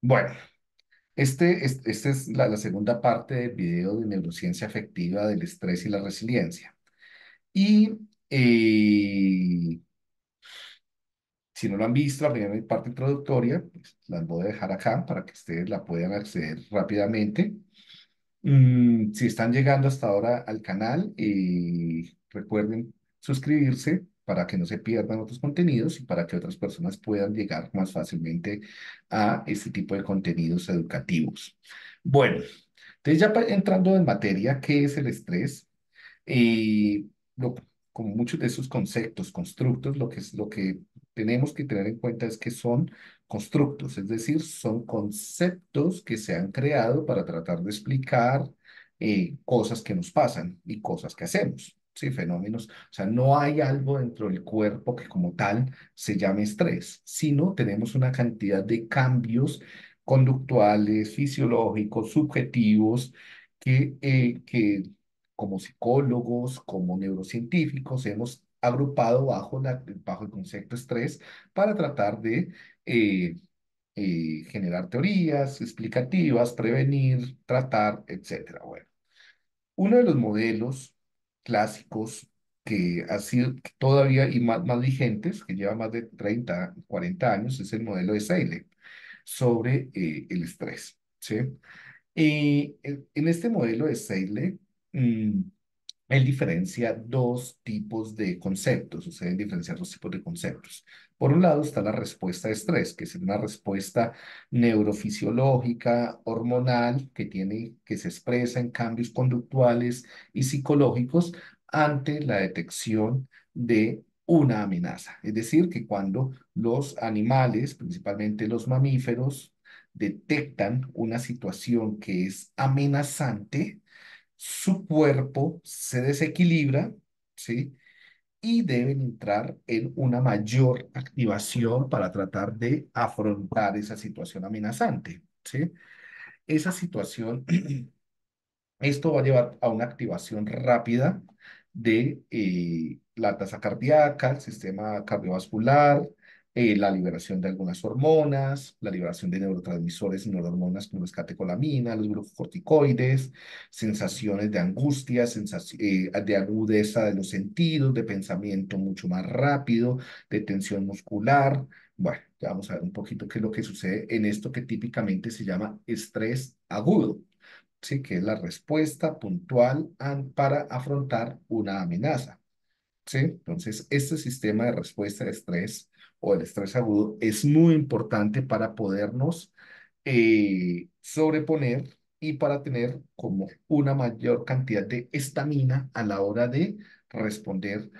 Bueno, este, esta es la, segunda parte del video de neurociencia afectiva del estrés y la resiliencia. Y eh, si no lo han visto, la primera parte introductoria, pues, las voy a dejar acá para que ustedes la puedan acceder rápidamente. Mm, si están llegando hasta ahora al canal, eh, recuerden suscribirse para que no se pierdan otros contenidos y para que otras personas puedan llegar más fácilmente a este tipo de contenidos educativos. Bueno, entonces ya entrando en materia, ¿qué es el estrés? Y eh, como muchos de esos conceptos, constructos, lo que, lo que tenemos que tener en cuenta es que son constructos, es decir, son conceptos que se han creado para tratar de explicar eh, cosas que nos pasan y cosas que hacemos y fenómenos. O sea, no hay algo dentro del cuerpo que como tal se llame estrés, sino tenemos una cantidad de cambios conductuales, fisiológicos, subjetivos, que, eh, que como psicólogos, como neurocientíficos, hemos agrupado bajo, la, bajo el concepto estrés para tratar de... Eh, eh, generar teorías explicativas, prevenir, tratar, etcétera, Bueno, uno de los modelos clásicos que, ha sido, todavía y más, más, vigentes, que lleva más de 30, 40 años, es el modelo de Seile sobre eh, el estrés. ¿sí? Y eh, en este modelo de Seile, mm, él diferencia dos tipos de conceptos, o sea, dos tipos de conceptos. Por un lado está la respuesta de estrés, que es una respuesta neurofisiológica, hormonal, que tiene, que se expresa en cambios conductuales y psicológicos ante la detección de una amenaza. Es decir, que cuando los animales, principalmente los mamíferos, detectan una situación que es amenazante, su cuerpo se desequilibra, ¿sí? Y deben entrar en una mayor activación para tratar de afrontar esa situación amenazante, ¿sí? Esa situación, esto va a llevar a una activación rápida de eh, la tasa cardíaca, el sistema cardiovascular, eh, la liberación de algunas hormonas, la liberación de neurotransmisores y neurohormonas como la catecolamina, los glucocorticoides, sensaciones de angustia, eh, de agudeza de los sentidos, de pensamiento mucho más rápido, de tensión muscular. Bueno, ya vamos a ver un poquito qué es lo que sucede en esto que típicamente se llama estrés agudo. ¿sí? que es la respuesta puntual para afrontar una amenaza. ¿sí? Entonces, este sistema de respuesta de estrés o el estrés agudo es muy importante para podernos eh, sobreponer y para tener como una mayor cantidad de estamina a la hora de responder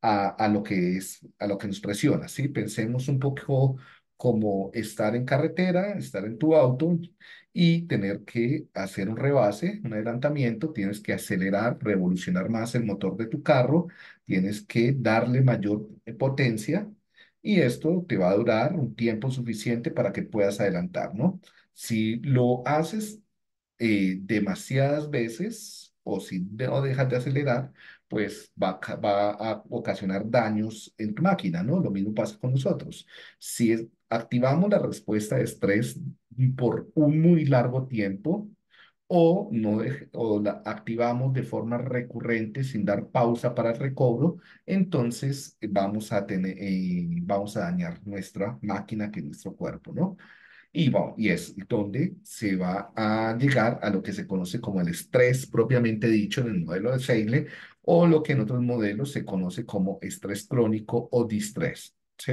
a, lo que es, a lo que nos presiona, ¿sí? Pensemos un poco como estar en carretera, estar en tu auto y tener que hacer un rebase, un adelantamiento, tienes que acelerar, revolucionar más el motor de tu carro, tienes que darle mayor eh, potencia y esto te va a durar un tiempo suficiente para que puedas adelantar, ¿no? Si lo haces eh, demasiadas veces o si no dejas de acelerar, pues va, va, a ocasionar daños en tu máquina, ¿no? Lo mismo pasa con nosotros. Si activamos la respuesta de estrés por un muy largo tiempo, o, no o la activamos de forma recurrente sin dar pausa para el recobro, entonces eh, vamos a, tener, eh, vamos a dañar nuestra máquina que es nuestro cuerpo, ¿no? Y, bueno, y es donde se va a llegar a lo que se conoce como el estrés propiamente dicho en el modelo de Seile o lo que en otros modelos se conoce como estrés crónico o distrés, ¿sí?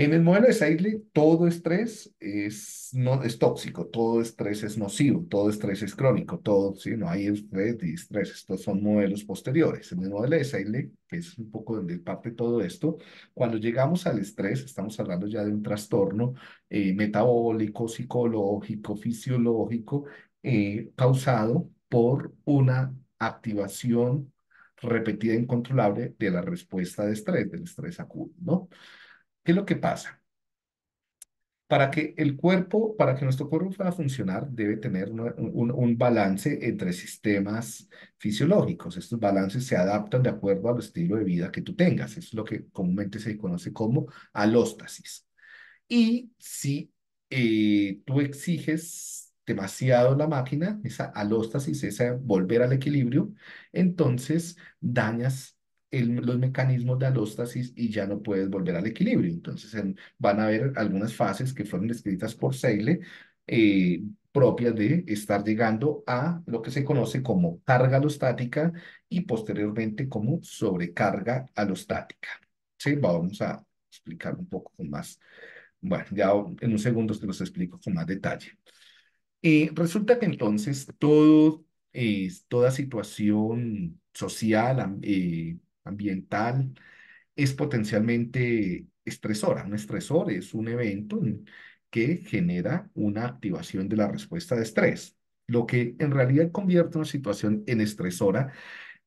En el modelo de Seidley, todo estrés es, no, es tóxico, todo estrés es nocivo, todo estrés es crónico, todo, ¿sí? no hay estrés y estrés, estos son modelos posteriores. En el modelo de Seidley, que es un poco donde parte todo esto, cuando llegamos al estrés, estamos hablando ya de un trastorno eh, metabólico, psicológico, fisiológico, eh, causado por una activación repetida e incontrolable de la respuesta de estrés, del estrés agudo, ¿no? ¿Qué es lo que pasa? Para que el cuerpo, para que nuestro cuerpo pueda funcionar, debe tener un, un, balance entre sistemas fisiológicos. Estos balances se adaptan de acuerdo al estilo de vida que tú tengas. es lo que comúnmente se conoce como alóstasis. Y si eh, tú exiges demasiado la máquina, esa alóstasis, esa volver al equilibrio, entonces dañas el, los mecanismos de alóstasis y ya no puedes volver al equilibrio. Entonces van a haber algunas fases que fueron descritas por Seile eh, propias de estar llegando a lo que se conoce como carga alostática y posteriormente como sobrecarga alostática. Sí, vamos a explicar un poco con más. Bueno, ya en un segundo te los explico con más detalle. Eh, resulta que entonces todo, eh, toda situación social, eh, ambiental es potencialmente estresora. Un estresor es un evento que genera una activación de la respuesta de estrés, lo que en realidad convierte una situación en estresora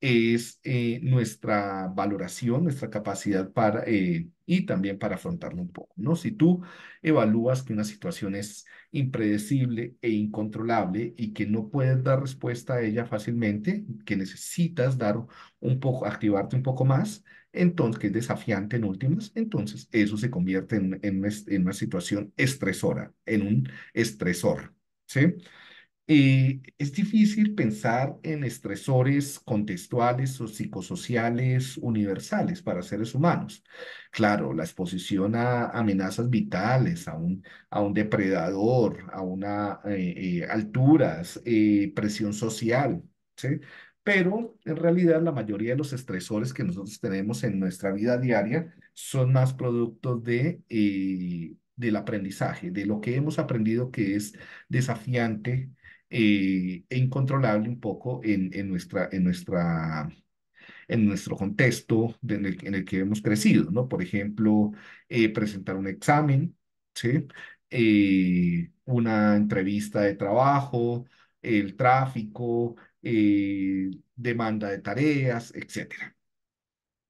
es eh, nuestra valoración, nuestra capacidad para, eh, y también para afrontarlo un poco, ¿no? Si tú evalúas que una situación es impredecible e incontrolable y que no puedes dar respuesta a ella fácilmente, que necesitas dar un poco, activarte un poco más, entonces, que es desafiante en últimas, entonces eso se convierte en, en, en una situación estresora, en un estresor, ¿sí? Eh, es difícil pensar en estresores contextuales o psicosociales universales para seres humanos. Claro, la exposición a amenazas vitales, a un, a un depredador, a una eh, eh, alturas, presión social, ¿sí? Pero en realidad la mayoría de los estresores que nosotros tenemos en nuestra vida diaria son más productos de del aprendizaje, de lo que hemos aprendido que es desafiante eh, e incontrolable un poco en, en, nuestra, en, nuestra, en nuestro contexto en, el, que hemos crecido, ¿no? Por ejemplo, eh, presentar un examen, ¿sí? Eh, una entrevista de trabajo, el tráfico, demanda de tareas, etcétera.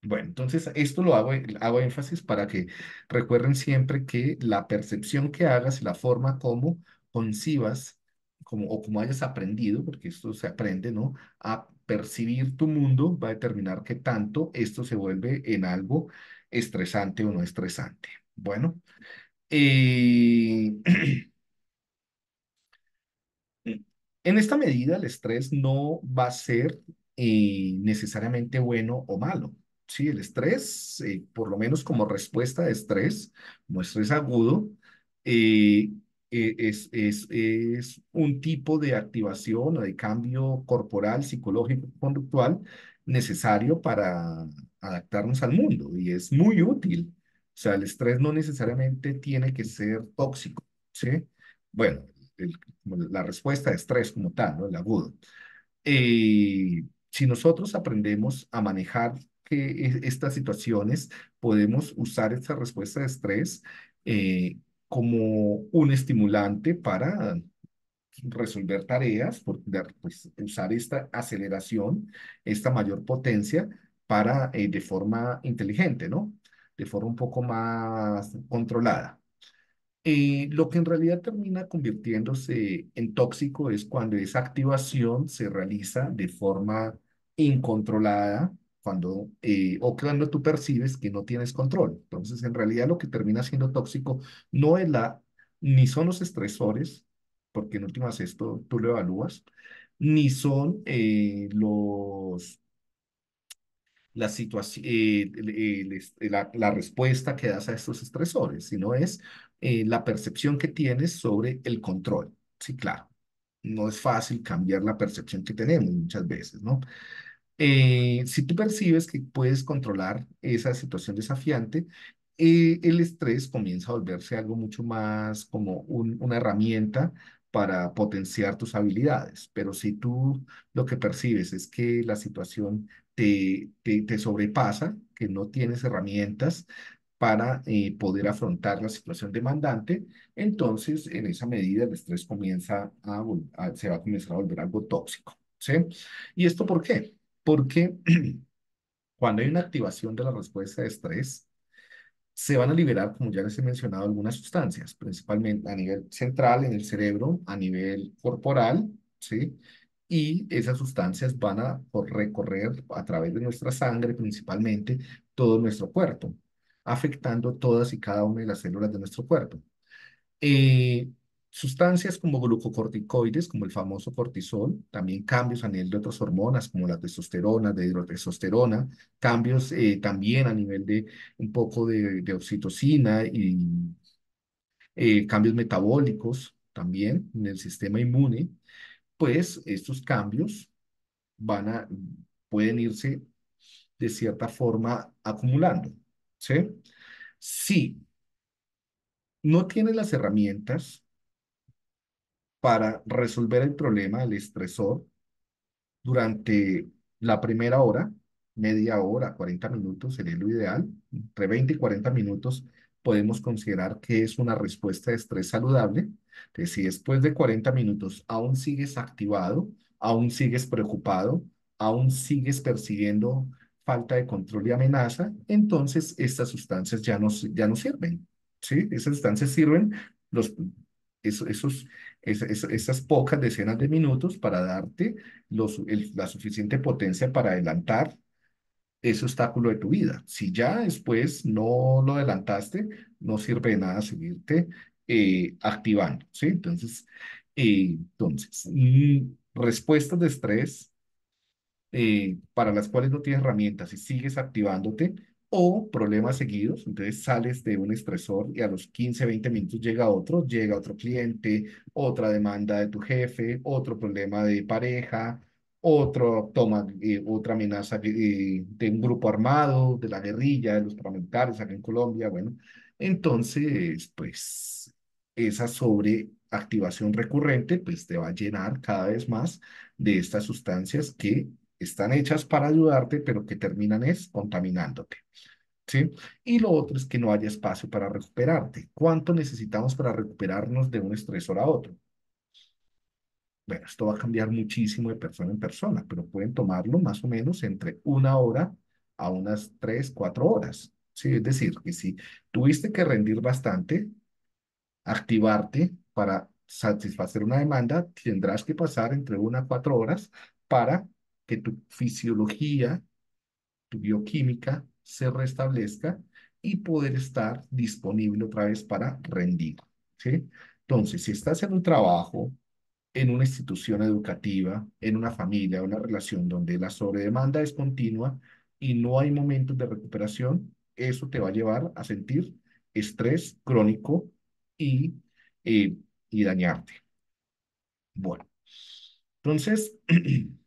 Bueno, entonces esto lo hago, hago énfasis para que recuerden siempre que la percepción que hagas, la forma como concibas como, o como hayas aprendido, porque esto se aprende, ¿no? A percibir tu mundo va a determinar qué tanto esto se vuelve en algo estresante o no estresante. Bueno. Eh, en esta medida, el estrés no va a ser eh, necesariamente bueno o malo. Sí, el estrés, eh, por lo menos como respuesta de estrés, como estrés agudo, eh, eh, es, es, un tipo de activación o de cambio corporal, psicológico, conductual necesario para adaptarnos al mundo y es muy útil. O sea, el estrés no necesariamente tiene que ser tóxico, ¿sí? Bueno, la respuesta de estrés como tal, ¿no? El agudo. Eh, si nosotros aprendemos a manejar e, estas situaciones, podemos usar esta respuesta de estrés eh, como un estimulante para resolver tareas, por, pues, usar esta aceleración, esta mayor potencia para eh, de forma inteligente, ¿no? De forma un poco más controlada. Eh, lo que en realidad termina convirtiéndose en tóxico es cuando esa activación se realiza de forma incontrolada, cuando, eh, o cuando tú percibes que no tienes control. Entonces, en realidad lo que termina siendo tóxico no es la, ni son los estresores, porque en últimas esto tú lo evalúas, ni son eh, los la situación, eh, la, la, respuesta que das a estos estresores, sino es la percepción que tienes sobre el control. Sí, claro, no es fácil cambiar la percepción que tenemos muchas veces, ¿no? Eh, si tú percibes que puedes controlar esa situación desafiante, eh, el estrés comienza a volverse algo mucho más como una herramienta para potenciar tus habilidades. Pero si tú lo que percibes es que la situación te, te, te sobrepasa, que no tienes herramientas para eh, poder afrontar la situación demandante, entonces en esa medida el estrés comienza a, se va a comenzar a volver algo tóxico. ¿sí? ¿Y esto por qué? Porque cuando hay una activación de la respuesta de estrés, se van a liberar, como ya les he mencionado, algunas sustancias, principalmente a nivel central, en el cerebro, a nivel corporal, ¿sí? Y esas sustancias van a recorrer a través de nuestra sangre, principalmente, todo nuestro cuerpo, afectando todas y cada una de las células de nuestro cuerpo. Eh, Sustancias como glucocorticoides, como el famoso cortisol, también cambios a nivel de otras hormonas como la testosterona, de hidrotestosterona, cambios eh, también a nivel de un poco de, oxitocina y eh, cambios metabólicos también en el sistema inmune, pues estos cambios van a, pueden irse de cierta forma acumulando. ¿sí? Si no tienes las herramientas para resolver el problema, del estresor, durante la primera hora, media hora, 40 minutos sería lo ideal, entre 20 y 40 minutos podemos considerar que es una respuesta de estrés saludable, que si después de 40 minutos aún sigues activado, aún sigues preocupado, aún sigues persiguiendo falta de control y amenaza, entonces estas sustancias ya no, ya no sirven, ¿sí? Esas sustancias sirven, los, esos esas pocas decenas de minutos para darte la suficiente potencia para adelantar ese obstáculo de tu vida. Si ya después no lo adelantaste, no sirve de nada seguirte eh, activando, ¿sí? Entonces, eh, entonces respuestas de estrés eh, para las cuales no tienes herramientas y sigues activándote, o problemas seguidos. Entonces sales de un estresor y a los 15, 20 minutos llega otro, llega otro cliente, otra demanda de tu jefe, otro problema de pareja, otro toma, eh, otra amenaza eh, de un grupo armado, de la guerrilla, de los paramilitares acá en Colombia. Bueno, entonces, pues esa sobreactivación recurrente, pues te va a llenar cada vez más de estas sustancias que están hechas para ayudarte, pero que terminan es contaminándote. ¿Sí? Y lo otro es que no haya espacio para recuperarte. ¿Cuánto necesitamos para recuperarnos de un estresor a otro? Bueno, esto va a cambiar muchísimo de persona en persona, pero pueden tomarlo más o menos entre una hora a unas tres, cuatro horas. ¿sí? Es decir, que si tuviste que rendir bastante, activarte para satisfacer una demanda, tendrás que pasar entre una a cuatro horas para tu fisiología, tu bioquímica se restablezca y poder estar disponible otra vez para rendir. ¿sí? Entonces, si estás haciendo un trabajo, en una institución educativa, en una familia, una relación donde la sobredemanda es continua y no hay momentos de recuperación, eso te va a llevar a sentir estrés crónico y, eh, y dañarte. Bueno, entonces...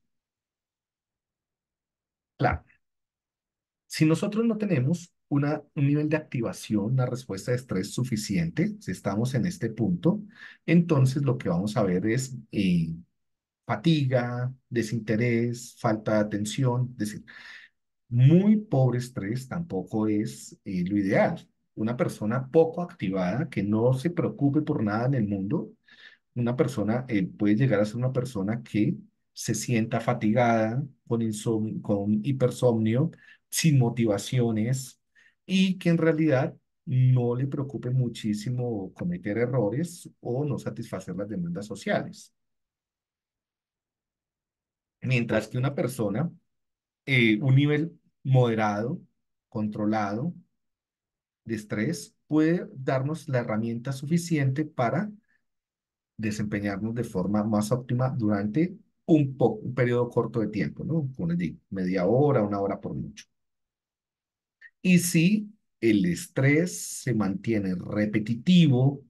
si nosotros no tenemos una, un nivel de activación, una respuesta de estrés suficiente, si estamos en este punto, entonces lo que vamos a ver es eh, fatiga, desinterés, falta de atención, es decir, muy pobre estrés tampoco es eh, lo ideal. Una persona poco activada, que no se preocupe por nada en el mundo, una persona eh, puede llegar a ser una persona que se sienta fatigada, con, insomnio, con hipersomnio, sin motivaciones y que en realidad no le preocupe muchísimo cometer errores o no satisfacer las demandas sociales. Mientras que una persona, eh, un nivel moderado, controlado de estrés, puede darnos la herramienta suficiente para desempeñarnos de forma más óptima durante un, poco, un periodo corto de tiempo, ¿no? Como media hora, una hora por mucho. Y si el estrés se mantiene repetitivo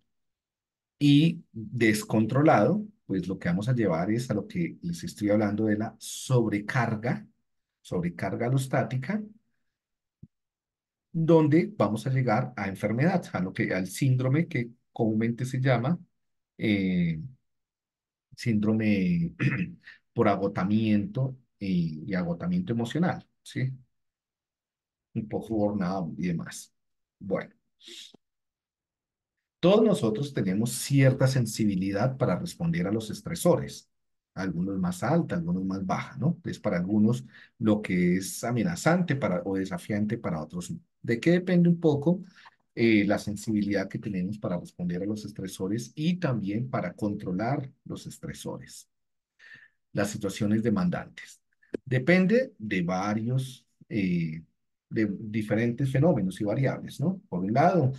y descontrolado, pues lo que vamos a llevar es a lo que les estoy hablando de la sobrecarga, sobrecarga alostática, donde vamos a llegar a enfermedad, a lo que, al síndrome que comúnmente se llama eh, síndrome por agotamiento y, agotamiento emocional, ¿sí? Un poco burnout y demás. Bueno. Todos nosotros tenemos cierta sensibilidad para responder a los estresores, algunos más altos, algunos más bajos, ¿no? Es para algunos lo que es amenazante para, o desafiante, para otros ¿De qué depende un poco? Eh, la sensibilidad que tenemos para responder a los estresores y también para controlar los estresores. Las situaciones demandantes. Depende de varios, eh, de diferentes fenómenos y variables, ¿no? Por un lado,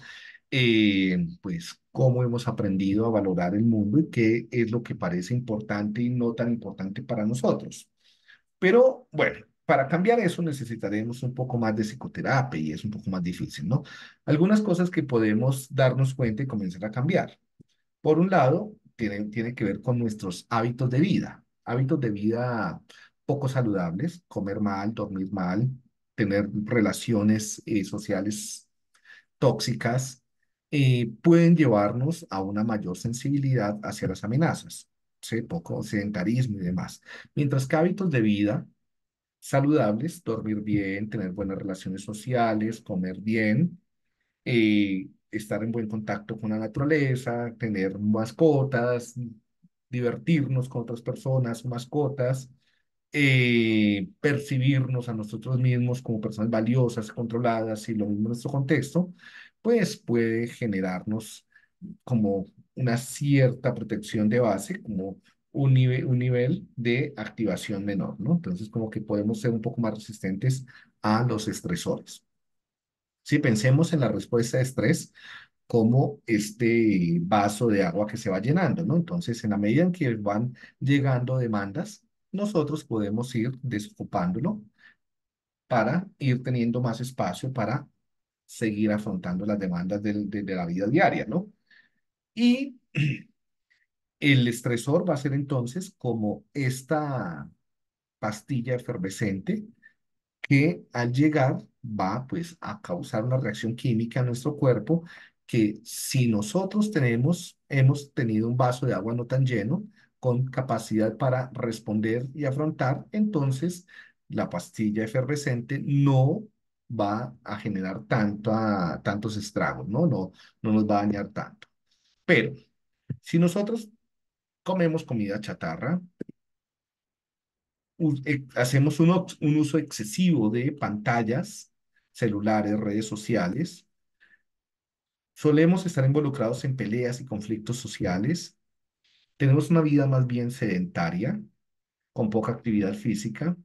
eh, pues cómo hemos aprendido a valorar el mundo y qué es lo que parece importante y no tan importante para nosotros. Pero bueno, para cambiar eso necesitaremos un poco más de psicoterapia y es un poco más difícil, ¿no? Algunas cosas que podemos darnos cuenta y comenzar a cambiar. Por un lado, tiene, tiene que ver con nuestros hábitos de vida, hábitos de vida poco saludables, comer mal, dormir mal, tener relaciones eh, sociales tóxicas, eh, pueden llevarnos a una mayor sensibilidad hacia las amenazas, ¿sí? poco sedentarismo y demás. Mientras que hábitos de vida saludables, dormir bien, tener buenas relaciones sociales, comer bien, eh, estar en buen contacto con la naturaleza, tener mascotas, divertirnos con otras personas, mascotas, eh, percibirnos a nosotros mismos como personas valiosas, controladas y lo mismo en nuestro contexto, pues puede generarnos como una cierta protección de base, como un nivel, un nivel de activación menor, ¿no? Entonces, como que podemos ser un poco más resistentes a los estresores. Si pensemos en la respuesta de estrés como este vaso de agua que se va llenando, ¿no? Entonces, en la medida en que van llegando demandas, nosotros podemos ir desocupándolo para ir teniendo más espacio para seguir afrontando las demandas de, de la vida diaria, ¿no? Y El estresor va a ser entonces como esta pastilla efervescente que al llegar va pues a causar una reacción química en nuestro cuerpo que si nosotros tenemos, hemos tenido un vaso de agua no tan lleno con capacidad para responder y afrontar, entonces la pastilla efervescente no va a generar ah, tantos estragos, ¿no? ¿no? No nos va a dañar tanto. Pero si nosotros comemos comida chatarra, eh, hacemos un, uso excesivo de pantallas, celulares, redes sociales. Solemos estar involucrados en peleas y conflictos sociales. Tenemos una vida más bien sedentaria, con poca actividad física.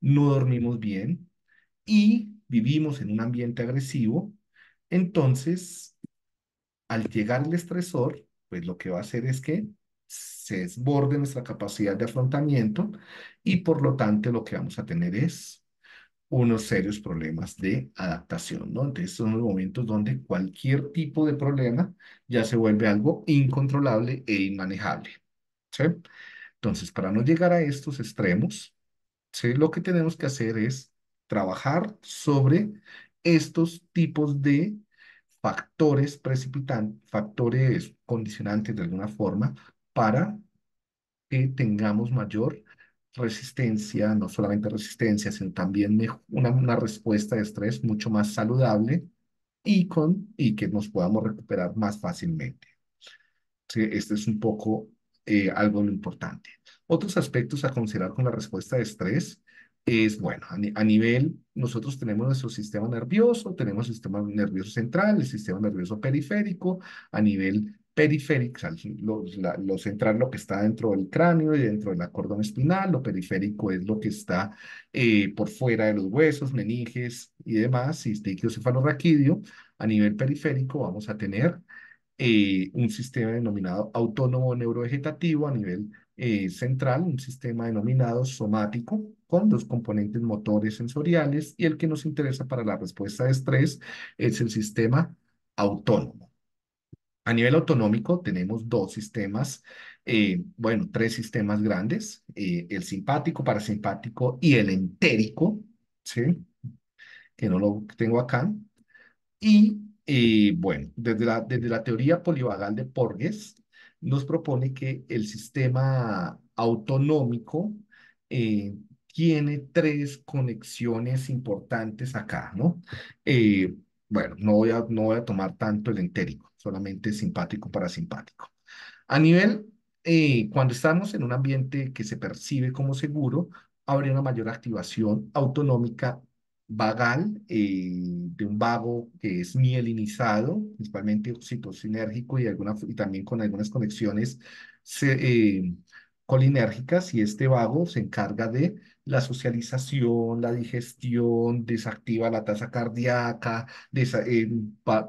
No dormimos bien y vivimos en un ambiente agresivo. Entonces, al llegar el estresor, pues lo que va a hacer es que se desborde nuestra capacidad de afrontamiento y por lo tanto lo que vamos a tener es unos serios problemas de adaptación, ¿no? Entonces son los momentos donde cualquier tipo de problema ya se vuelve algo incontrolable e inmanejable, ¿sí? Entonces, para no llegar a estos extremos, ¿sí? lo que tenemos que hacer es trabajar sobre estos tipos de factores precipitantes, factores condicionantes de alguna forma, para que tengamos mayor resistencia, no solamente resistencia, sino también una, una respuesta de estrés mucho más saludable y, con, y que nos podamos recuperar más fácilmente. este es un poco eh, algo lo importante. Otros aspectos a considerar con la respuesta de estrés es, bueno, a, a, nivel, nosotros tenemos nuestro sistema nervioso, tenemos el sistema nervioso central, el sistema nervioso periférico, a nivel periférico, lo, central lo que está dentro del cráneo y dentro del cordón espinal, lo periférico es lo que está eh, por fuera de los huesos, meninges y demás, y cefalorraquídeo. A nivel periférico vamos a tener eh, un sistema denominado autónomo neurovegetativo, a nivel eh, central un sistema denominado somático, con dos componentes motores sensoriales, y el que nos interesa para la respuesta de estrés es el sistema autónomo. A nivel autonómico tenemos dos sistemas, eh, bueno, tres sistemas grandes, eh, el simpático, parasimpático y el entérico, ¿sí? Que no lo tengo acá. Y eh, bueno, desde la, desde la teoría polivagal de Porges, nos propone que el sistema autonómico tiene tres conexiones importantes acá, ¿no? Bueno, no voy a, no voy a tomar tanto el entérico, solamente simpático, parasimpático. A nivel, eh, cuando estamos en un ambiente que se percibe como seguro, habría una mayor activación autonómica vagal eh, de un vago que es mielinizado, principalmente oxitocinérgico y, alguna, y también con algunas conexiones se, eh, colinérgicas y este vago se encarga de la socialización, la digestión, desactiva la tasa cardíaca, eh,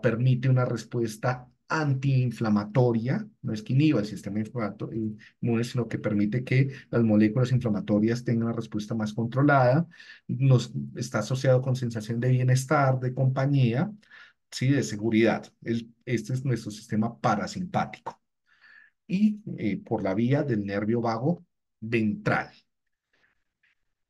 permite una respuesta antiinflamatoria, no es que inhiba el sistema inmune, sino que permite que las moléculas inflamatorias tengan una respuesta más controlada, nos, está asociado con sensación de bienestar, de compañía, ¿sí? de seguridad. este es nuestro sistema parasimpático y eh, por la vía del nervio vago ventral.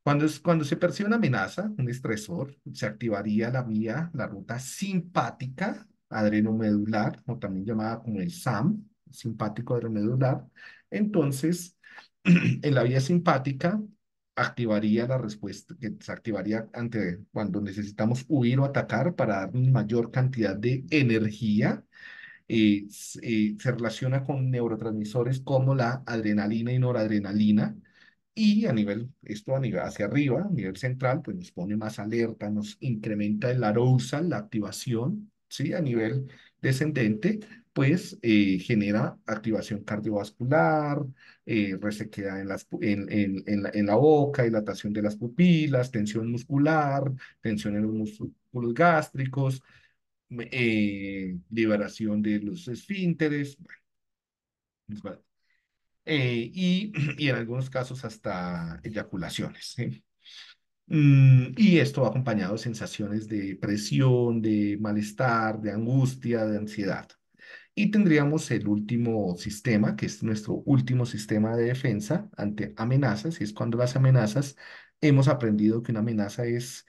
Cuando, es, cuando se percibe una amenaza, un estresor, se activaría la vía, la ruta simpática adrenomedular, o también llamada como el SAM, simpático adrenomedular. Entonces, en la vía simpática activaría la respuesta, que se activaría ante cuando necesitamos huir o atacar para dar mayor cantidad de energía se relaciona con neurotransmisores como la adrenalina y noradrenalina. Y a nivel, esto a nivel hacia arriba, a nivel central, pues nos pone más alerta, nos incrementa el arousal, la activación, ¿sí? A nivel descendente, pues eh, genera activación cardiovascular, eh, resequedad en, las, en, en la boca, dilatación de las pupilas, tensión muscular, tensión en los músculos gástricos, eh, liberación de los esfínteres, bueno, eh, y, en algunos casos hasta eyaculaciones. Mm, y esto va acompañado de sensaciones de presión, de malestar, de angustia, de ansiedad. Y tendríamos el último sistema, que es nuestro último sistema de defensa ante amenazas, y es cuando las amenazas, hemos aprendido que una amenaza es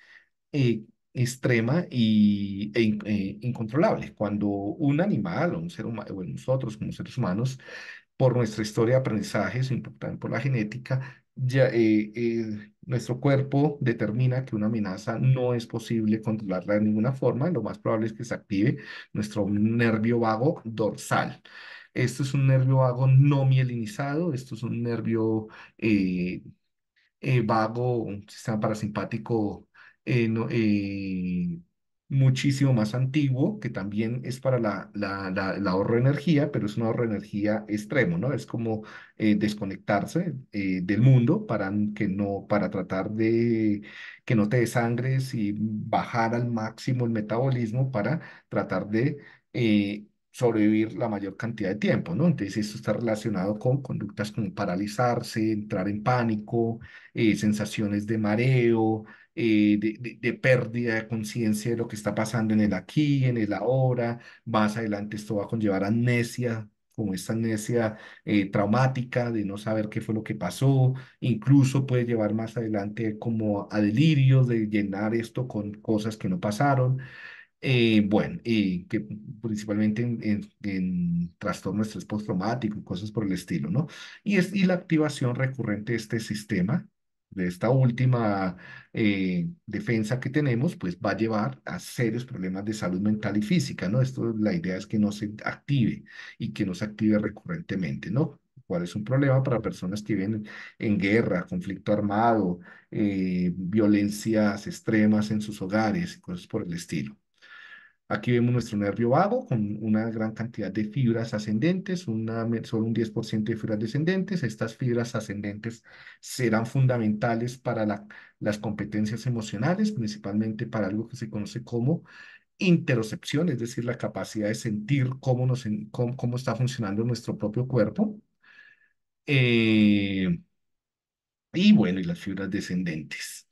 eh, extrema y, e, eh, incontrolable. Cuando un animal o un ser humano, nosotros como seres humanos, por nuestra historia de es importante por la genética, eh, eh, nuestro cuerpo determina que una amenaza no es posible controlarla de ninguna forma, lo más probable es que se active nuestro nervio vago dorsal. Esto es un nervio vago no mielinizado, esto es un nervio vago, un sistema parasimpático eh, eh, muchísimo más antiguo, que también es para la, la, ahorro de energía, pero es un ahorro de energía extremo, ¿no? Es como eh, desconectarse del mundo para, que no, para tratar de que no te desangres y bajar al máximo el metabolismo para tratar de sobrevivir la mayor cantidad de tiempo, ¿no? Entonces, eso está relacionado con conductas como paralizarse, entrar en pánico, sensaciones de mareo, eh, de, de, pérdida de conciencia de lo que está pasando en el aquí, en el ahora. Más adelante esto va a conllevar amnesia, como esta amnesia eh, traumática de no saber qué fue lo que pasó. Incluso puede llevar más adelante como a delirios de llenar esto con cosas que no pasaron. Eh, bueno, y que principalmente en, en, en, trastorno de estrés postraumático y cosas por el estilo, ¿no? Y, es, y la activación recurrente de este sistema de esta última eh, defensa que tenemos, pues va a llevar a serios problemas de salud mental y física, ¿no? Esto, la idea es que no se active y que no se active recurrentemente, ¿no? Cuál es un problema para personas que viven en guerra, conflicto armado, eh, violencias extremas en sus hogares y cosas por el estilo. Aquí vemos nuestro nervio vago con una gran cantidad de fibras ascendentes, una, solo un 10% de fibras descendentes. Estas fibras ascendentes serán fundamentales para las competencias emocionales, principalmente para algo que se conoce como interocepción, es decir, la capacidad de sentir cómo, nos, cómo, está funcionando nuestro propio cuerpo. Eh, y bueno, y las fibras descendentes.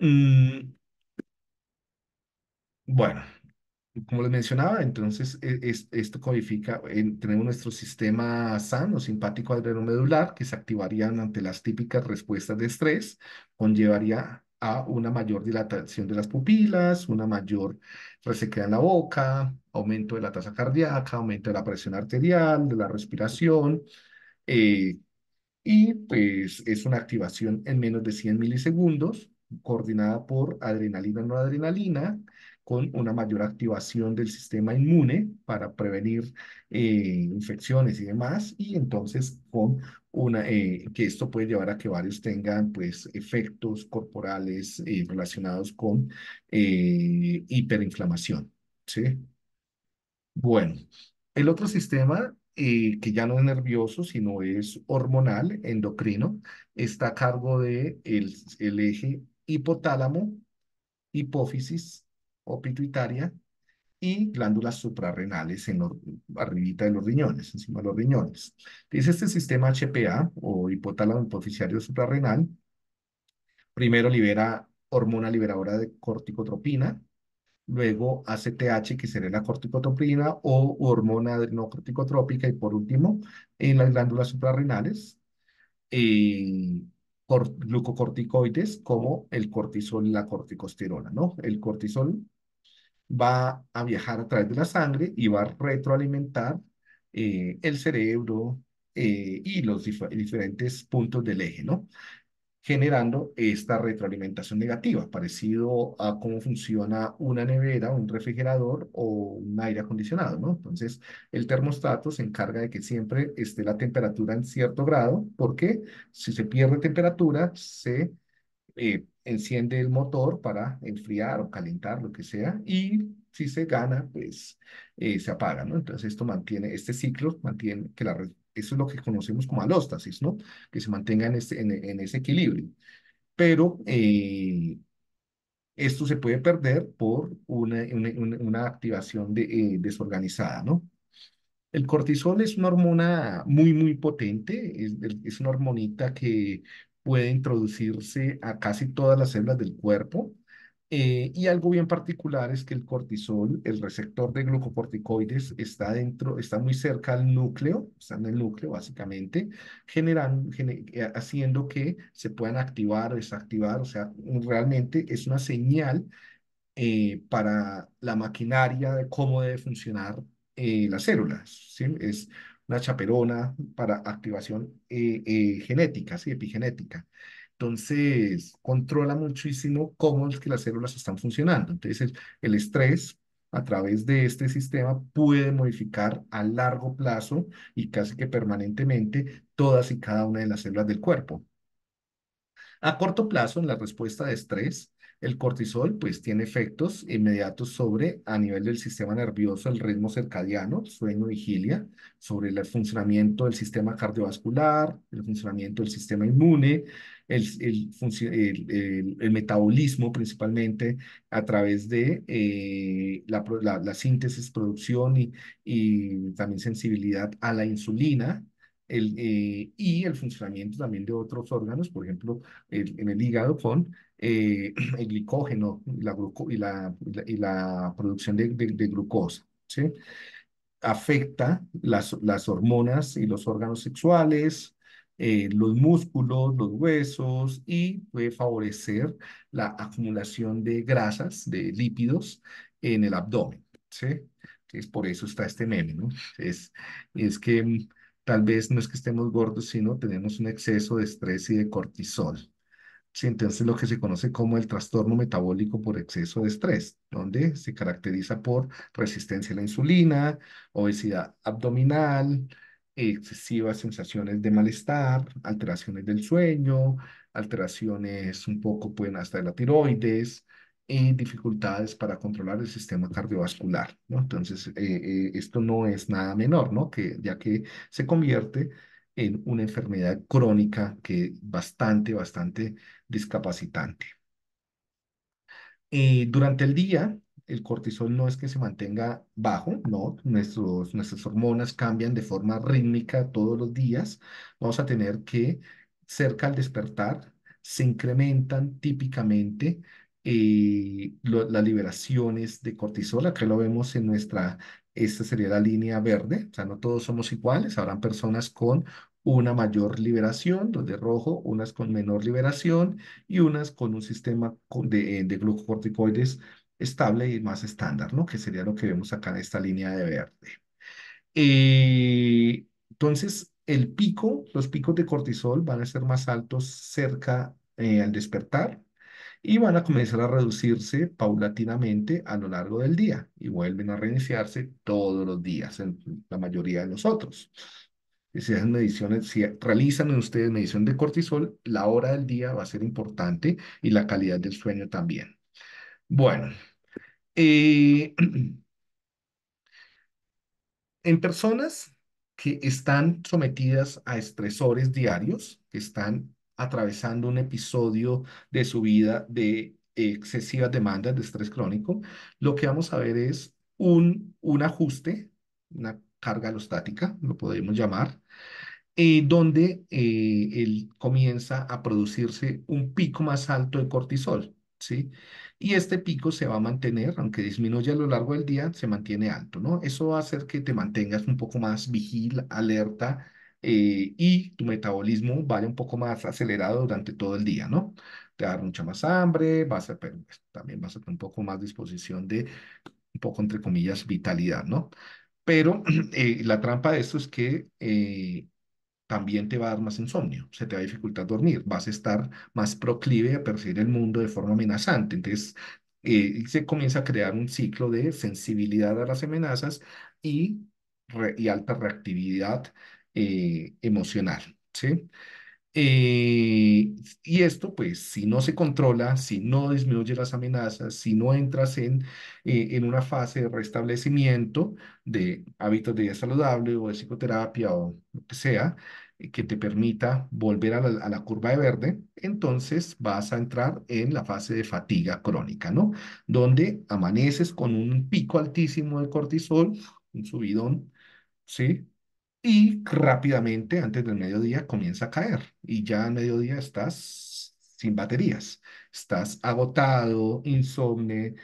Mm. bueno. Como les mencionaba, entonces e, esto codifica, tenemos nuestro sistema sano, simpático adrenomedular que se activarían ante las típicas respuestas de estrés, conllevaría a una mayor dilatación de las pupilas, una mayor resequedad en la boca, aumento de la tasa cardíaca, aumento de la presión arterial, de la respiración, eh, y pues es una activación en menos de 100 milisegundos, coordinada por adrenalina no adrenalina, con una mayor activación del sistema inmune para prevenir eh, infecciones y demás, y entonces con una, eh, que esto puede llevar a que varios tengan pues efectos corporales eh, relacionados con hiperinflamación, ¿sí? Bueno, el otro sistema que ya no es nervioso, sino es hormonal, endocrino, está a cargo de el eje hipotálamo, hipófisis, o pituitaria y glándulas suprarrenales en arribita de los riñones, encima de los riñones. Dice este sistema HPA o hipotálamo hipoficiario suprarrenal, primero libera hormona liberadora de corticotropina, luego ACTH, que sería la corticotropina, o hormona adrenocorticotrópica, y por último, en las glándulas suprarrenales, eh, glucocorticoides como el cortisol y la corticosterona, ¿no? El cortisol va a viajar a través de la sangre y va a retroalimentar eh, el cerebro eh, y los diferentes puntos del eje, ¿no? generando esta retroalimentación negativa, parecido a cómo funciona una nevera, un refrigerador o un aire acondicionado, ¿no? Entonces, el termostato se encarga de que siempre esté la temperatura en cierto grado, porque si se pierde temperatura, se eh, enciende el motor para enfriar o calentar, lo que sea, y si se gana, pues eh, se apaga, ¿no? Entonces esto mantiene, este ciclo mantiene que la eso es lo que conocemos como alóstasis, ¿no? Que se mantenga en, en, ese equilibrio. Pero eh, esto se puede perder por una, una, una activación desorganizada, ¿no? El cortisol es una hormona muy, muy potente, es, es una hormonita que puede introducirse a casi todas las células del cuerpo. Eh, y algo bien particular es que el cortisol, el receptor de glucocorticoides, está dentro, está muy cerca al núcleo, está en el núcleo básicamente, generando, eh, haciendo que se puedan activar o desactivar, o sea, realmente es una señal eh, para la maquinaria de cómo debe funcionar las células, ¿sí? Es una chaperona para activación eh, eh, genética, epigenética. Entonces, controla muchísimo cómo es que las células están funcionando. Entonces, el, estrés a través de este sistema puede modificar a largo plazo y casi que permanentemente todas y cada una de las células del cuerpo. A corto plazo, en la respuesta de estrés, el cortisol pues tiene efectos inmediatos sobre a nivel del sistema nervioso, el ritmo circadiano, sueño, vigilia, sobre el funcionamiento del sistema cardiovascular, el funcionamiento del sistema inmune, el, el, metabolismo principalmente a través de eh, la, síntesis, producción y, y también sensibilidad a la insulina, eh, y el funcionamiento también de otros órganos, por ejemplo, en el hígado con eh, el glicógeno y la, producción de, glucosa. Afecta las, hormonas y los órganos sexuales, eh, los músculos, los huesos y puede favorecer la acumulación de grasas, de lípidos en el abdomen. ¿sí? por eso está este meme, ¿no? Es, es que mm, tal vez no es que estemos gordos, sino tenemos un exceso de estrés y de cortisol entonces lo que se conoce como el trastorno metabólico por exceso de estrés, donde se caracteriza por resistencia a la insulina, obesidad abdominal, excesivas sensaciones de malestar, alteraciones del sueño, alteraciones un poco pueden hasta de la tiroides, y dificultades para controlar el sistema cardiovascular, ¿no? Entonces, eh, eh, esto no es nada menor, ¿no? Que ya que se convierte en una enfermedad crónica que es bastante, bastante discapacitante. Eh, durante el día, el cortisol no es que se mantenga bajo, no, Nuestros, nuestras hormonas cambian de forma rítmica todos los días. Vamos a tener que cerca al despertar se incrementan típicamente eh, las liberaciones de cortisol. Acá lo vemos en nuestra esta sería la línea verde, o sea, no todos somos iguales, habrán personas con una mayor liberación, donde de rojo, unas con menor liberación y unas con un sistema de, glucocorticoides estable y más estándar, ¿no? Que sería lo que vemos acá en esta línea de verde. Eh, entonces, el pico, los picos de cortisol van a ser más altos cerca eh, al despertar, y van a comenzar a reducirse paulatinamente a lo largo del día y vuelven a reiniciarse todos los días en la mayoría de nosotros. si, mediciones, si realizan en ustedes medición de cortisol, la hora del día va a ser importante y la calidad del sueño también. Bueno, eh, en personas que están sometidas a estresores diarios, que están atravesando un episodio de su vida de excesivas demandas de estrés crónico, lo que vamos a ver es un, un ajuste, una carga alostática, lo podemos llamar, eh, donde eh, él comienza a producirse un pico más alto de cortisol, ¿sí? Y este pico se va a mantener, aunque disminuya a lo largo del día, se mantiene alto, ¿no? Eso va a hacer que te mantengas un poco más vigil, alerta, eh, y tu metabolismo vaya un poco más acelerado durante todo el día, ¿no? Te va a dar mucha más hambre, vas a, pues, también vas a tener un poco más disposición de, un poco entre comillas, vitalidad, ¿no? Pero eh, la trampa de esto es que eh, también te va a dar más insomnio, se te va a dificultar dormir, vas a estar más proclive a percibir el mundo de forma amenazante. Entonces, se comienza a crear un ciclo de sensibilidad a las amenazas y, y alta reactividad eh, emocional, ¿sí? Eh, y esto, pues, si no se controla, si no disminuye las amenazas, si no entras en, eh, en una fase de restablecimiento de hábitos de vida saludable o de psicoterapia o lo que sea, que te permita volver a la, a la, curva de verde, entonces vas a entrar en la fase de fatiga crónica, ¿no? Donde amaneces con un pico altísimo de cortisol, un subidón, ¿sí? y rápidamente, antes del mediodía, comienza a caer y ya a mediodía estás sin baterías, estás agotado, insomne,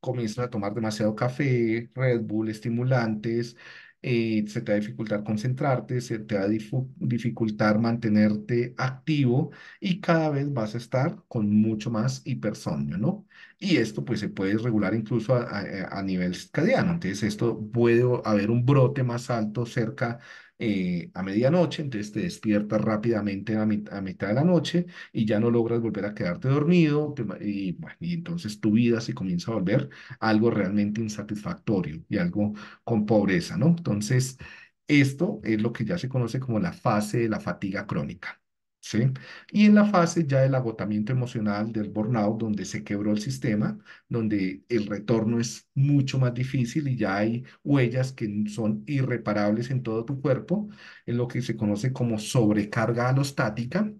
comienzas a tomar demasiado café, Red Bull, estimulantes, eh, se te va a dificultar concentrarte, se te va a dificultar mantenerte activo y cada vez vas a estar con mucho más hipersomnio, ¿no? Y esto pues se puede regular incluso a, a nivel circadiano, entonces esto puede haber un brote más alto cerca eh, a medianoche, entonces te despiertas rápidamente a, mitad de la noche y ya no logras volver a quedarte dormido y, y, entonces tu vida se comienza a volver algo realmente insatisfactorio y algo con pobreza, ¿no? Entonces, esto es lo que ya se conoce como la fase de la fatiga crónica. Y en la fase ya del agotamiento emocional, del burnout, donde se quebró el sistema, donde el retorno es mucho más difícil y ya hay huellas que son irreparables en todo tu cuerpo, en lo que se conoce como sobrecarga alostática,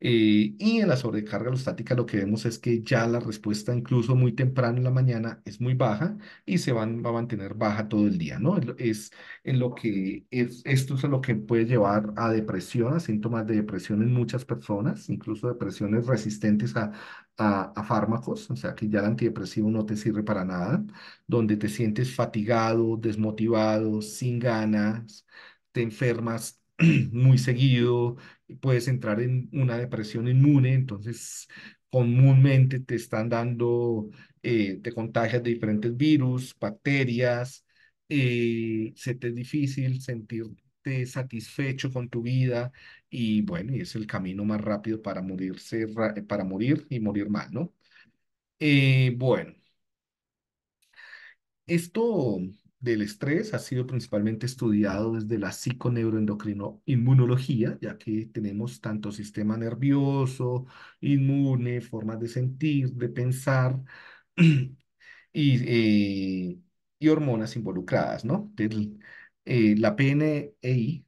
eh, y en la sobrecarga alostática lo que vemos es que ya la respuesta, incluso muy temprano en la mañana, es muy baja y se van, va a mantener baja todo el día, ¿no? Es, en lo que es, esto es lo que puede llevar a depresión, a síntomas de depresión en muchas personas, incluso depresiones resistentes a, a, a fármacos, o sea que ya el antidepresivo no te sirve para nada, donde te sientes fatigado, desmotivado, sin ganas, te enfermas muy seguido, puedes entrar en una depresión inmune, entonces comúnmente te están dando, eh, te contagias de diferentes virus, bacterias, eh, se te es difícil sentirte satisfecho con tu vida y bueno, y es el camino más rápido para morirse, para morir y morir mal, ¿no? Eh, bueno, esto del estrés ha sido principalmente estudiado desde la psico-neuroendocrino-inmunología, ya que tenemos tanto sistema nervioso, inmune, formas de sentir, de pensar y, eh, y hormonas involucradas, ¿no? Eh, la PNEI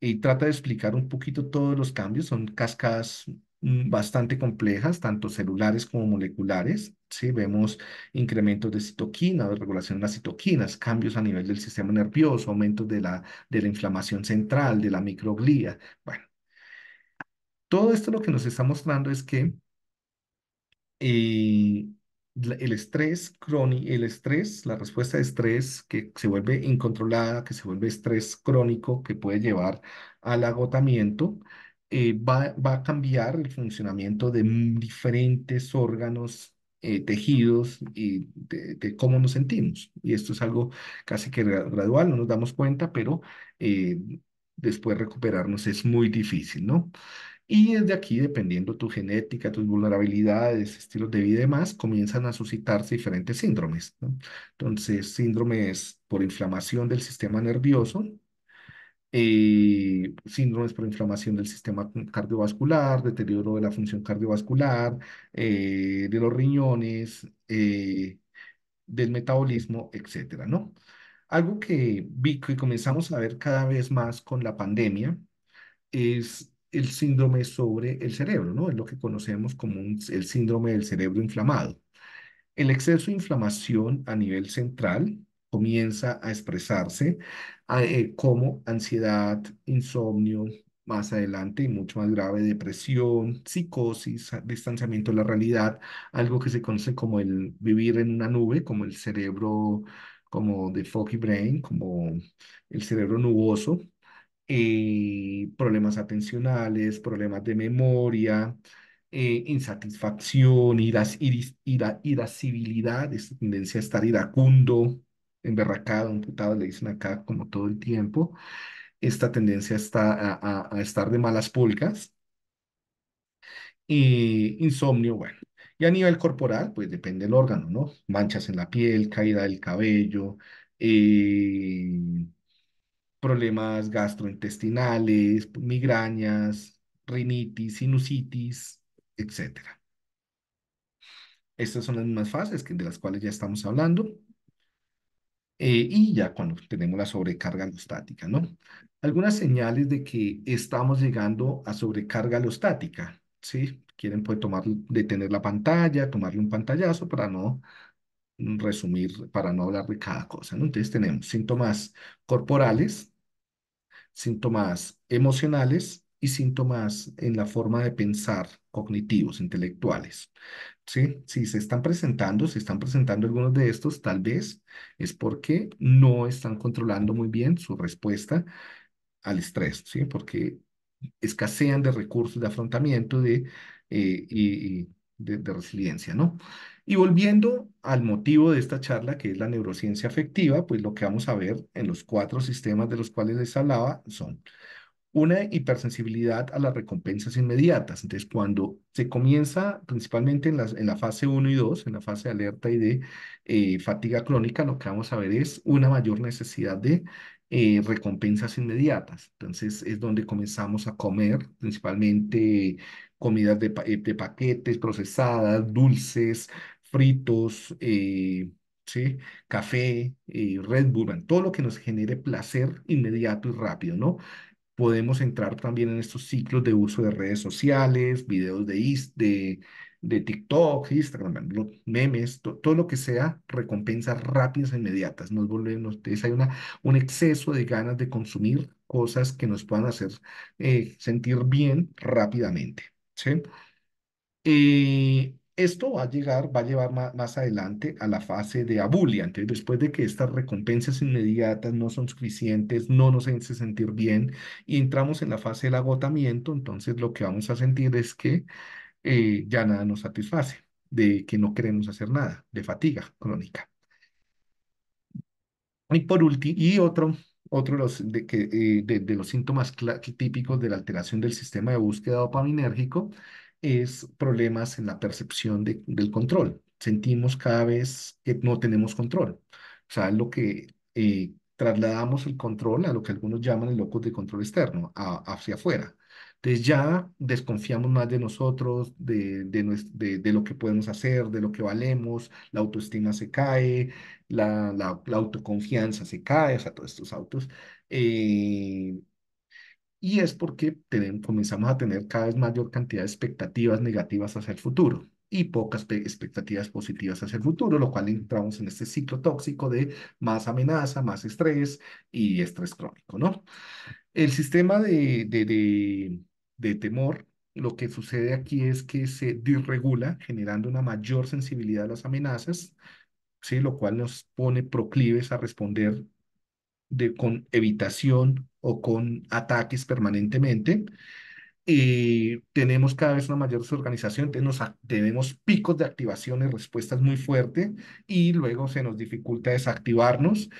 y trata de explicar un poquito todos los cambios, son cascadas Mm, bastante complejas, tanto celulares como moleculares. ¿sí? Vemos incrementos de citoquina, de regulación de las citoquinas, cambios a nivel del sistema nervioso, aumentos de la, de la inflamación central, de la microglía. Bueno, todo esto lo que nos está mostrando es que eh, el estrés crónico, el estrés, la respuesta de estrés que se vuelve incontrolada, que se vuelve estrés crónico, que puede llevar al agotamiento, eh, va, a cambiar el funcionamiento de diferentes órganos, eh, tejidos y de, cómo nos sentimos. Y esto es algo casi que gradual, no nos damos cuenta, pero eh, después recuperarnos es muy difícil, ¿no? Y desde aquí, dependiendo tu genética, tus vulnerabilidades, estilos de vida y demás, comienzan a suscitarse diferentes síndromes. ¿no? Entonces, síndromes por inflamación del sistema nervioso, eh, síndromes por inflamación del sistema cardiovascular, deterioro de la función cardiovascular, eh, de los riñones, eh, del metabolismo, etcétera, ¿no? Algo que vi y comenzamos a ver cada vez más con la pandemia es el síndrome sobre el cerebro, ¿no? Es lo que conocemos como el síndrome del cerebro inflamado. El exceso de inflamación a nivel central comienza a expresarse eh, como ansiedad, insomnio, más adelante y mucho más grave, depresión, psicosis, distanciamiento de la realidad, algo que se conoce como el vivir en una nube, como el cerebro, como de foggy brain, como el cerebro nuboso, eh, problemas atencionales, problemas de memoria, eh, insatisfacción, iras, irascibilidad, tendencia a estar iracundo, emberracado, amputado, le dicen acá como todo el tiempo. Esta tendencia está a, estar de malas pulgas. Y insomnio, bueno. Y a nivel corporal, pues depende del órgano, ¿no? Manchas en la piel, caída del cabello, eh, problemas gastrointestinales, migrañas, rinitis, sinusitis, etc. Estas son las mismas fases que de las cuales ya estamos hablando. Eh, y ya cuando tenemos la sobrecarga alostática, ¿no? Algunas señales de que estamos llegando a sobrecarga alostática, ¿sí? Quieren pues, tomar, detener la pantalla, tomarle un pantallazo para no resumir, para no hablar de cada cosa, ¿no? Entonces tenemos síntomas corporales, síntomas emocionales y síntomas en la forma de pensar cognitivos, intelectuales. ¿Sí? Si se están presentando, si están presentando algunos de estos, tal vez es porque no están controlando muy bien su respuesta al estrés, ¿sí? Porque escasean de recursos de afrontamiento de, eh, y, de, de resiliencia, ¿no? Y volviendo al motivo de esta charla, que es la neurociencia afectiva, pues lo que vamos a ver en los cuatro sistemas de los cuales les hablaba son una hipersensibilidad a las recompensas inmediatas. Entonces, cuando se comienza principalmente en, en la fase 1 y 2, en la fase de alerta y de eh, fatiga crónica, lo que vamos a ver es una mayor necesidad de eh, recompensas inmediatas. Entonces, es donde comenzamos a comer principalmente comidas de, eh, paquetes, procesadas, dulces, fritos, café, Red Bull, todo lo que nos genere placer inmediato y rápido, ¿no? podemos entrar también en estos ciclos de uso de redes sociales, videos de, TikTok, Instagram, memes, todo lo que sea recompensas rápidas e inmediatas. Nos volvemos, es, hay una, un exceso de ganas de consumir cosas que nos puedan hacer eh, sentir bien rápidamente. ¿sí? Eh, esto va a llegar, va a llevar más, adelante a la fase de abulia. Entonces, después de que estas recompensas inmediatas no son suficientes, no nos hacen sentir bien y entramos en la fase del agotamiento, entonces lo que vamos a sentir es que eh, ya nada nos satisface, de que no queremos hacer nada, de fatiga crónica. Y por último, y otro, otro de, que, eh, de, los síntomas típicos de la alteración del sistema de búsqueda dopaminérgico es problemas en la percepción del control. Sentimos cada vez que no tenemos control. O sea, lo que eh, trasladamos el control a lo que algunos llaman el locus de control externo, hacia afuera. Entonces ya desconfiamos más de nosotros, de, de, lo que podemos hacer, de lo que valemos, la autoestima se cae, la, autoconfianza se cae, o sea, todos estos autos. Eh, y es porque tenemos, comenzamos a tener cada vez mayor cantidad de expectativas negativas hacia el futuro y pocas expectativas positivas hacia el futuro, lo cual entramos en este ciclo tóxico de más amenaza, más estrés y estrés crónico, ¿no? El sistema de, de, de, temor lo que sucede aquí es que se desregula, generando una mayor sensibilidad a las amenazas, ¿sí? lo cual nos pone proclives a responder de, con evitación o con ataques permanentemente. y eh, tenemos cada vez una mayor desorganización, tenemos, picos de activación y respuestas muy fuertes y luego se nos dificulta desactivarnos.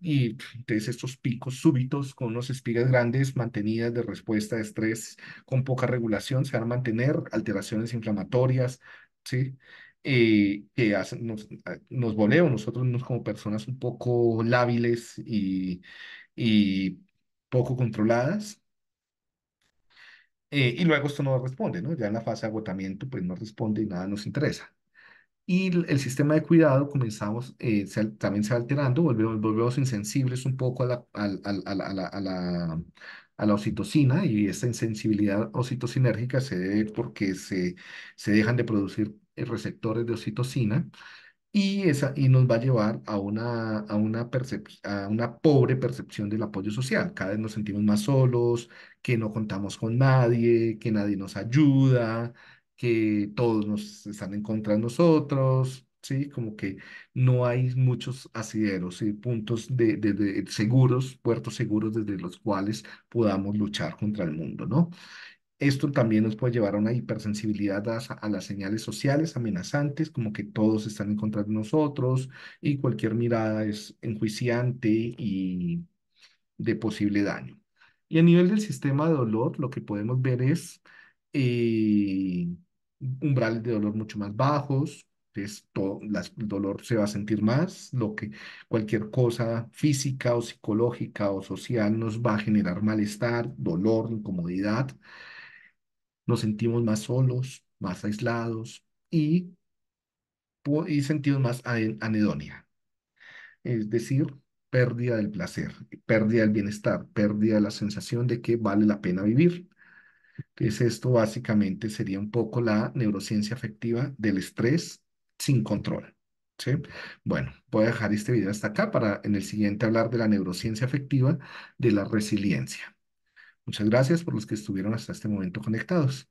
y entonces estos picos súbitos con unos espigas grandes mantenidas de respuesta de estrés con poca regulación se van a mantener alteraciones inflamatorias, ¿sí? Eh, que nos, nos nosotros nos, como personas un poco lábiles y, y poco controladas. Eh, y luego esto no responde, ¿no? Ya en la fase de agotamiento, pues no responde y nada nos interesa. Y el, sistema de cuidado comenzamos, eh, también se va alterando, volvemos, volvemos insensibles un poco a la, a, a, la, a la, a la oxitocina y esta insensibilidad ocitocinérgica se debe porque se, se dejan de producir eh, receptores de oxitocina y, esa, y nos va a llevar a una, a, una a una pobre percepción del apoyo social. Cada vez nos sentimos más solos, que no contamos con nadie, que nadie nos ayuda, que todos nos están en contra de nosotros, ¿sí? Como que no hay muchos asideros y puntos de, seguros, puertos seguros desde los cuales podamos luchar contra el mundo, ¿no? Esto también nos puede llevar a una hipersensibilidad a, a, las señales sociales amenazantes, como que todos están en contra de nosotros y cualquier mirada es enjuiciante y de posible daño. Y a nivel del sistema de dolor, lo que podemos ver es eh, umbrales de dolor mucho más bajos, el dolor se va a sentir más, lo que cualquier cosa física o psicológica o social nos va a generar malestar, dolor, incomodidad nos sentimos más solos, más aislados y, y sentimos más anedonia, es decir, pérdida del placer, pérdida del bienestar, pérdida de la sensación de que vale la pena vivir. Entonces esto básicamente sería un poco la neurociencia afectiva del estrés sin control. Bueno, voy a dejar este video hasta acá para en el siguiente hablar de la neurociencia afectiva de la resiliencia. Muchas gracias por los que estuvieron hasta este momento conectados.